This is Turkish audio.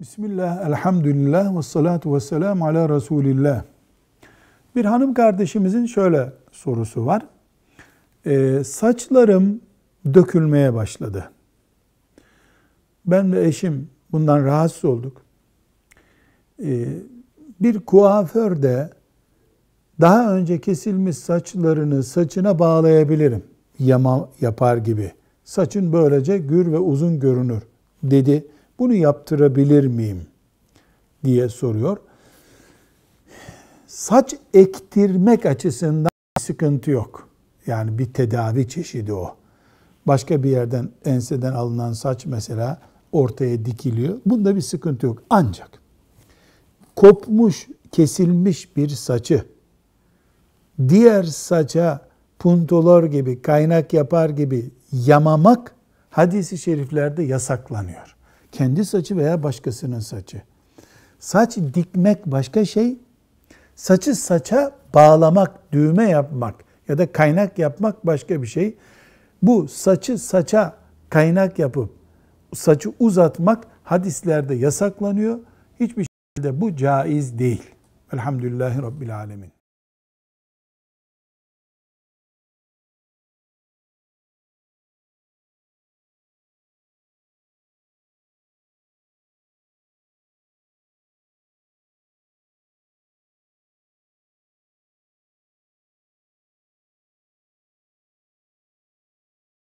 Bismillah, elhamdülillah ve salatu ve selamu ala Resulillah. Bir hanım kardeşimizin şöyle sorusu var. Ee, saçlarım dökülmeye başladı. Ben ve eşim bundan rahatsız olduk. Ee, bir kuaför de daha önce kesilmiş saçlarını saçına bağlayabilirim. Yama yapar gibi. Saçın böylece gür ve uzun görünür dedi bunu yaptırabilir miyim diye soruyor. Saç ektirmek açısından bir sıkıntı yok. Yani bir tedavi çeşidi o. Başka bir yerden enseden alınan saç mesela ortaya dikiliyor. Bunda bir sıkıntı yok. Ancak kopmuş, kesilmiş bir saçı diğer saça puntolar gibi, kaynak yapar gibi yamamak hadisi şeriflerde yasaklanıyor. Kendi saçı veya başkasının saçı. Saç dikmek başka şey. Saçı saça bağlamak, düğme yapmak ya da kaynak yapmak başka bir şey. Bu saçı saça kaynak yapıp saçı uzatmak hadislerde yasaklanıyor. Hiçbir şekilde bu caiz değil. Elhamdülillahi Rabbil Alemin.